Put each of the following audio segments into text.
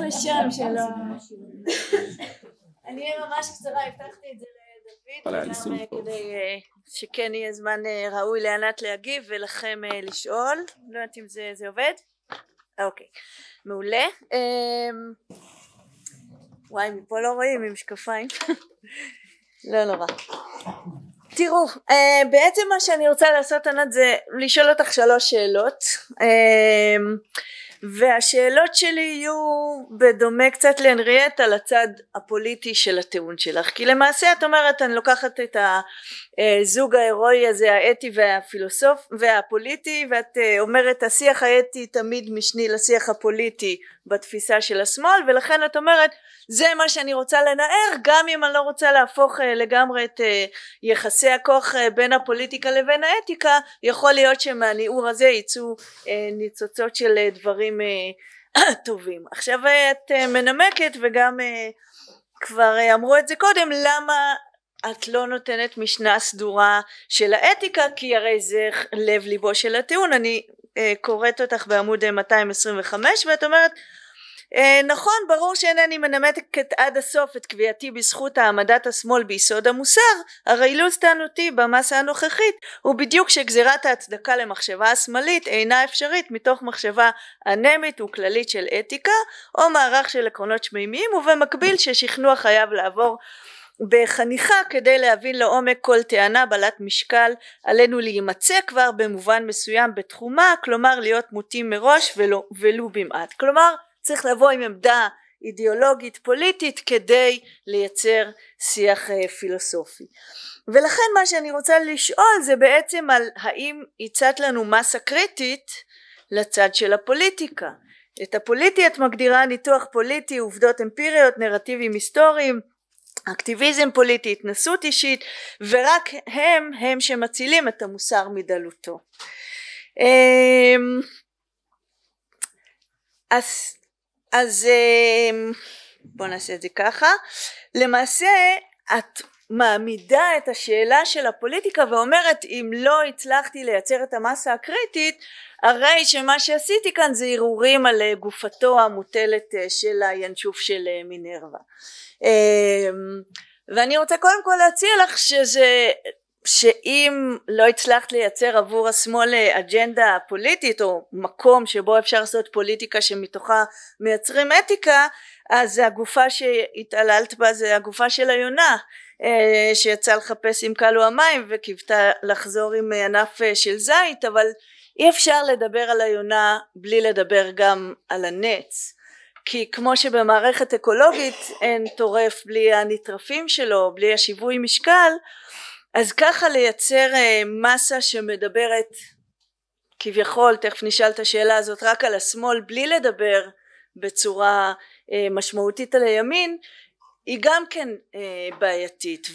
נלך לשם שלא... אני ממש קצרה, הבטחתי את זה לדוד, אה, כדי אה, שכן יהיה זמן אה, ראוי לענת להגיב ולכם לשאול, לא יודעת אם זה עובד? אוקיי, מעולה. אמ, וואי, מפה לא רואים עם משקפיים. לא נורא. תראו, בעצם מה שאני רוצה לעשות ענת זה לשאול אותך שלוש שאלות. אמ, והשאלות שלי יהיו בדומה קצת להנריאט על הצד הפוליטי של הטיעון שלך כי למעשה את אומרת אני לוקחת את הזוג ההירואי הזה האתי והפילוסוף והפוליטי ואת אומרת השיח האתי תמיד משני לשיח הפוליטי בתפיסה של השמאל ולכן את אומרת זה מה שאני רוצה לנער גם אם אני לא רוצה להפוך אה, לגמרי את אה, יחסי הכוח אה, בין הפוליטיקה לבין האתיקה יכול להיות שמהניעור הזה יצאו ניצוצות של דברים טובים עכשיו את מנמקת וגם כבר אמרו את זה קודם למה את לא נותנת משנה סדורה של האתיקה כי הרי זה לב ליבו של הטיעון אני אה, קוראת אותך בעמוד 225 אה, ואת אומרת אה, נכון ברור שאינני מנמקת עד הסוף את קביעתי בזכות העמדת השמאל ביסוד המוסר הרי אילוץ טענותי במסה הנוכחית הוא בדיוק שגזירת ההצדקה למחשבה השמאלית אינה אפשרית מתוך מחשבה אנמית וכללית של אתיקה או מערך של עקרונות שמימיים ובמקביל ששכנוע חייב לעבור בחניכה כדי להבין לעומק כל טענה בעלת משקל עלינו להימצא כבר במובן מסוים בתחומה כלומר להיות מוטים מראש ולא, ולו במעט כלומר צריך לבוא עם עמדה אידיאולוגית פוליטית כדי לייצר שיח אה, פילוסופי ולכן מה שאני רוצה לשאול זה בעצם על האם הצעת לנו מסה קריטית לצד של הפוליטיקה את הפוליטי את מגדירה ניתוח פוליטי עובדות אמפיריות נרטיבים היסטוריים אקטיביזם פוליטי, התנסות אישית, ורק הם הם שמצילים את המוסר מדלותו. אמ, אז, אז אמ, בואו נעשה את זה ככה. למעשה את מעמידה את השאלה של הפוליטיקה ואומרת אם לא הצלחתי לייצר את המסה הקריטית הרי שמה שעשיתי כאן זה הרהורים על אה, גופתו המוטלת אה, של הינשוף של אה, מינרווה אמ, ואני רוצה קודם כל להציע לך שזה שאם לא הצלחת לייצר עבור השמאל אג'נדה פוליטית או מקום שבו אפשר לעשות פוליטיקה שמתוכה מייצרים אתיקה אז הגופה שהתעללת בה זה הגופה של היונה אה, שיצאה לחפש עם כלו המים וקיוותה לחזור עם אה, ענף אה, של זית אבל אי אפשר לדבר על היונה בלי לדבר גם על הנץ כי כמו שבמערכת אקולוגית אין טורף בלי הנטרפים שלו בלי השיווי משקל אז ככה לייצר מסה שמדברת כביכול תכף נשאל את השאלה הזאת רק על השמאל בלי לדבר בצורה משמעותית על הימין היא גם כן אה, בעייתית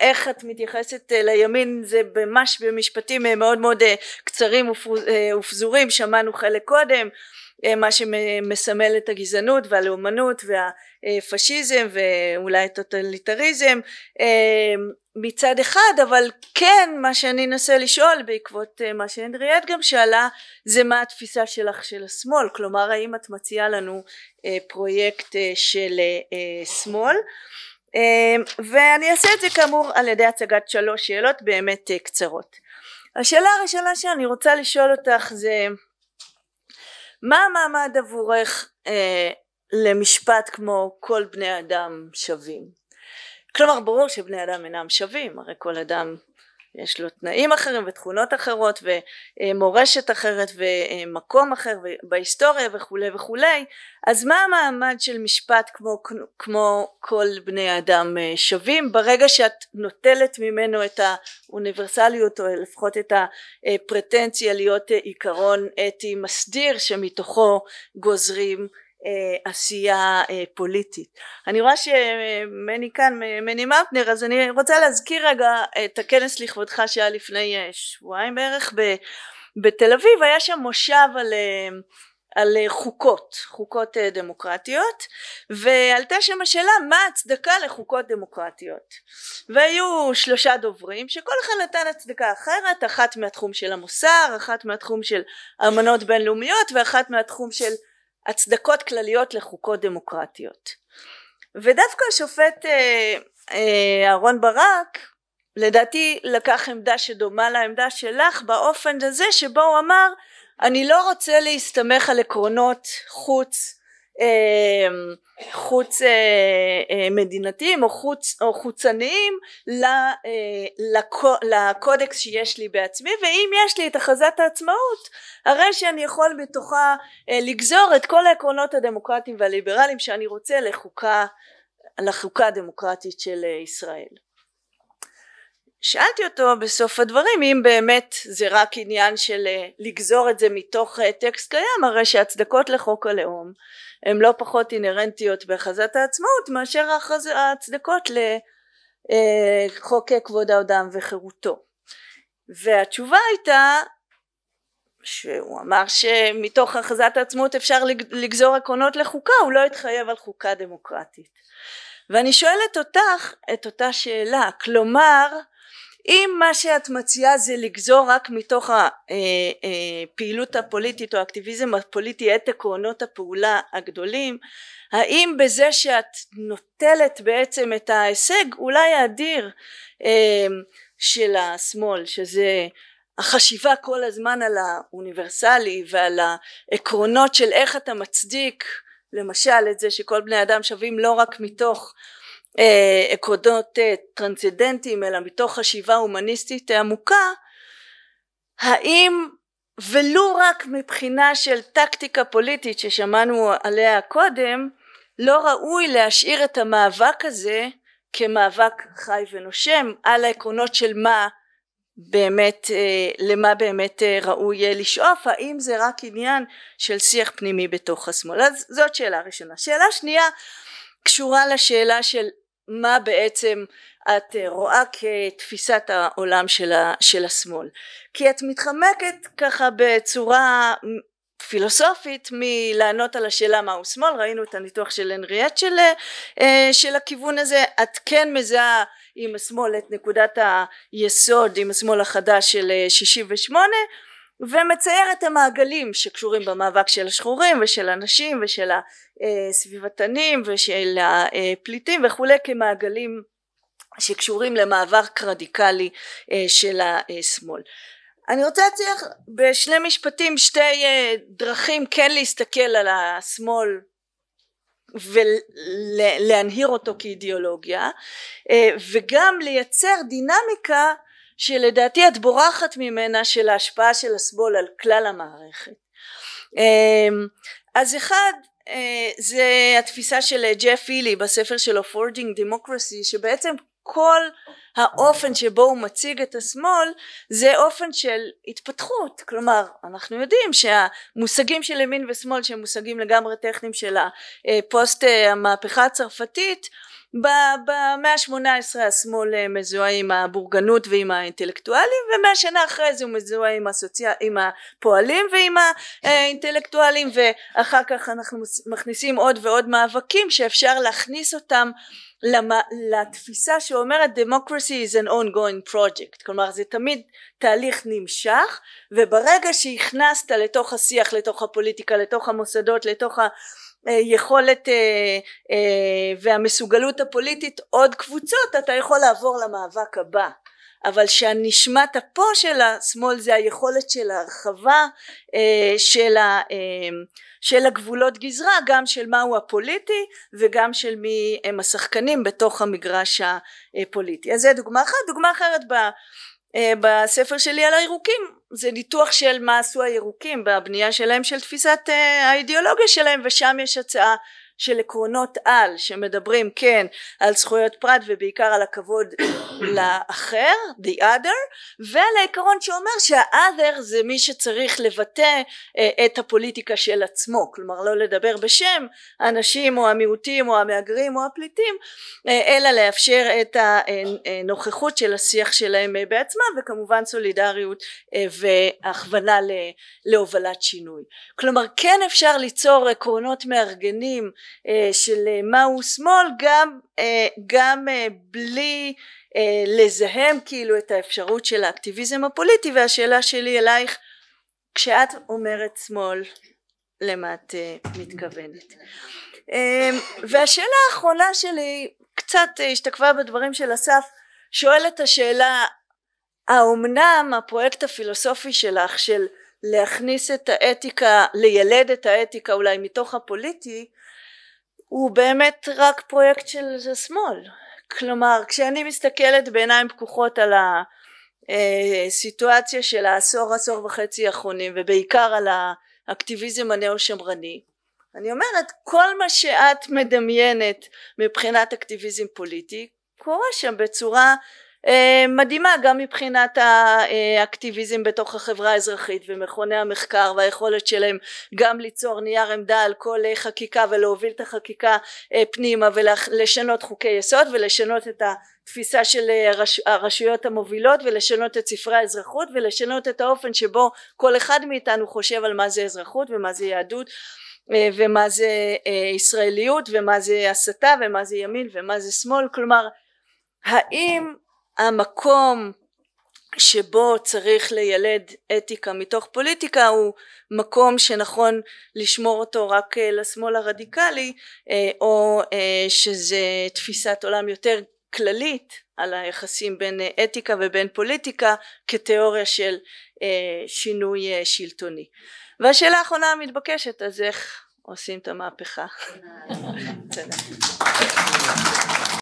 ואיך את מתייחסת אה, לימין זה ממש במשפטים אה, מאוד מאוד אה, קצרים אה, ופזורים שמענו חלק קודם אה, אה, מה שמסמל את הגזענות והלאומנות והפשיזם ואולי הטוטליטריזם אה, מצד אחד אבל כן מה שאני אנסה לשאול בעקבות אה, מה שהנדריאט גם שאלה זה מה התפיסה שלך של השמאל כלומר האם את מציעה לנו פרויקט של שמאל ואני אעשה את זה כאמור על ידי הצגת שלוש שאלות באמת קצרות השאלה הראשונה שאני רוצה לשאול אותך זה מה המעמד עבורך אה, למשפט כמו כל בני אדם שווים? כלומר ברור שבני אדם אינם שווים, הרי כל אדם יש לו תנאים אחרים ותכונות אחרות ומורשת אה, אחרת ומקום אה, אחר בהיסטוריה וכולי וכולי אז מה המעמד של משפט כמו, כמו כל בני האדם אה, שווים ברגע שאת נוטלת ממנו את האוניברסליות או לפחות את הפרטנציה להיות עיקרון אתי מסדיר שמתוכו גוזרים אה, עשייה אה, פוליטית. אני רואה שמני כאן, מני מפנר, אז אני רוצה להזכיר רגע את הכנס לכבודך שהיה לפני אה, שבועיים בערך ב, בתל אביב, היה שם מושב על, על חוקות, חוקות דמוקרטיות, ועלתה שם השאלה מה ההצדקה לחוקות דמוקרטיות. והיו שלושה דוברים שכל אחד נתן הצדקה אחרת, אחת מהתחום של המוסר, אחת מהתחום של אמנות בינלאומיות ואחת מהתחום של הצדקות כלליות לחוקות דמוקרטיות. ודווקא השופט אה, אה, אהרון ברק לדעתי לקח עמדה שדומה לעמדה שלך באופן הזה שבו הוא אמר אני לא רוצה להסתמך על עקרונות חוץ אמ, חוץ אה, אה, מדינתיים או, חוץ, או חוצניים אה, לקודקס שיש לי בעצמי ואם יש לי את הכרזת העצמאות הרי שאני יכול בתוכה לגזור את כל העקרונות הדמוקרטיים והליברליים שאני רוצה לחוקה לחוקה הדמוקרטית של ישראל שאלתי אותו בסוף הדברים אם באמת זה רק עניין של אה, לגזור את זה מתוך אה, טקסט קיים הרי שהצדקות לחוק הלאום הן לא פחות אינהרנטיות בהכרזת העצמאות מאשר ההצדקות לחוק אה, כבוד האדם וחירותו והתשובה הייתה שהוא אמר שמתוך הכרזת העצמאות אפשר לגזור עקרונות לחוקה הוא לא התחייב על חוקה דמוקרטית ואני שואלת אותך את אותה שאלה כלומר אם מה שאת מציעה זה לגזור רק מתוך הפעילות אה, אה, הפוליטית או האקטיביזם הפוליטי את עקרונות הפעולה הגדולים האם בזה שאת נוטלת בעצם את ההישג אולי האדיר אה, של השמאל שזה החשיבה כל הזמן על האוניברסלי ועל העקרונות של איך אתה מצדיק למשל את זה שכל בני אדם שווים לא רק מתוך עקרונות אה, אה, טרנסצדנטיים אלא מתוך חשיבה הומניסטית עמוקה האם ולו רק מבחינה של טקטיקה פוליטית ששמענו עליה קודם לא ראוי להשאיר את המאבק הזה כמאבק חי ונושם על העקרונות של מה באמת אה, למה באמת ראוי לשאוף האם זה רק עניין של שיח פנימי בתוך השמאל אז זאת שאלה ראשונה שאלה שנייה קשורה לשאלה של מה בעצם את אה, רואה כתפיסת העולם של, ה, של השמאל כי את מתחמקת ככה בצורה פילוסופית מלענות על השאלה מהו שמאל ראינו את הניתוח של הנריאט של, אה, של הכיוון הזה את כן מזהה עם השמאל את נקודת היסוד עם השמאל החדש של 68 אה, ומצייר את המעגלים שקשורים במאבק של השחורים ושל הנשים ושל הסביבתנים ושל הפליטים וכולי כמעגלים שקשורים למאבק רדיקלי אה, של השמאל. אני רוצה להציע בשני משפטים שתי אה, דרכים כן להסתכל על השמאל ולהנהיר אותו כאידיאולוגיה אה, וגם לייצר דינמיקה שלדעתי את בורחת ממנה של ההשפעה של השמאל על כלל המערכת. אמ, אז אחד אה, זה התפיסה של אה, ג'ף הילי בספר שלו Forging דמוקרסי שבעצם כל האופן שבו הוא מציג את השמאל זה אופן של התפתחות כלומר אנחנו יודעים שהמושגים של ימין ושמאל שהם מושגים לגמרי טכניים של הפוסט אה, המהפכה הצרפתית במאה ה-18 השמאל אה, מזוהה עם הבורגנות ועם האינטלקטואלים ומאה שנה אחרי זה הוא מזוהה עם, הסוציה, עם הפועלים ועם האינטלקטואלים ואחר כך אנחנו מכניסים עוד ועוד מאבקים שאפשר להכניס אותם אה, לתפיסה שאומרת democracy is an ongoing project כלומר זה תמיד תהליך נמשך וברגע שהכנסת לתוך השיח לתוך הפוליטיקה לתוך המוסדות לתוך היכולת אה, אה, והמסוגלות הפוליטית עוד קבוצות אתה יכול לעבור למאבק הבא אבל שהנשמת הפה של השמאל זה היכולת של ההרחבה אה, של, ה, אה, של הגבולות גזרה גם של מהו הפוליטי וגם של מי הם השחקנים בתוך המגרש הפוליטי אז זה דוגמה אחת דוגמה אחרת ב, אה, בספר שלי על הירוקים זה ניתוח של מה עשו הירוקים בבנייה שלהם של תפיסת האידיאולוגיה שלהם ושם יש הצעה של עקרונות על שמדברים כן על זכויות פרט ובעיקר על הכבוד לאחר, the other, ולעיקרון שאומר שה-other זה מי שצריך לבטא אה, את הפוליטיקה של עצמו, כלומר לא לדבר בשם האנשים או המיעוטים או המהגרים או הפליטים, אה, אלא לאפשר את הנוכחות של השיח שלהם אה, בעצמם וכמובן סולידריות והכוונה להובלת שינוי. כלומר כן אפשר ליצור עקרונות מארגנים אה, של אה, מהו שמאל גם, אה, גם בלי לזהם כאילו את האפשרות של האקטיביזם הפוליטי והשאלה שלי אלייך כשאת אומרת שמאל למה את מתכוונת והשאלה האחרונה שלי קצת השתקפה בדברים של אסף שואלת השאלה האומנם הפרויקט הפילוסופי שלך של להכניס את האתיקה לילד את האתיקה אולי מתוך הפוליטי הוא באמת רק פרויקט של שמאל כלומר כשאני מסתכלת בעיניים פקוחות על הסיטואציה של העשור עשור וחצי האחרונים ובעיקר על האקטיביזם הנאו שמרני אני אומרת כל מה שאת מדמיינת מבחינת אקטיביזם פוליטי קורה שם בצורה אה, מדהימה גם מבחינת האקטיביזם בתוך החברה האזרחית ומכוני המחקר והיכולת שלהם גם ליצור נייר עמדה על כל אה, חקיקה ולהוביל את החקיקה אה, פנימה ולשנות חוקי יסוד ולשנות את התפיסה של הרשויות המובילות ולשנות את ספרי האזרחות ולשנות את האופן שבו כל אחד מאיתנו חושב על מה זה אזרחות ומה זה יהדות ומה זה ישראליות ומה זה הסתה ומה זה ימין ומה זה שמאל כלומר האם המקום שבו צריך לילד אתיקה מתוך פוליטיקה הוא מקום שנכון לשמור אותו רק אה, לשמאל הרדיקלי אה, או אה, שזה תפיסת עולם יותר כללית על היחסים בין אתיקה ובין פוליטיקה כתיאוריה של שינוי שלטוני. והשאלה האחרונה המתבקשת אז איך עושים את המהפכה. תודה.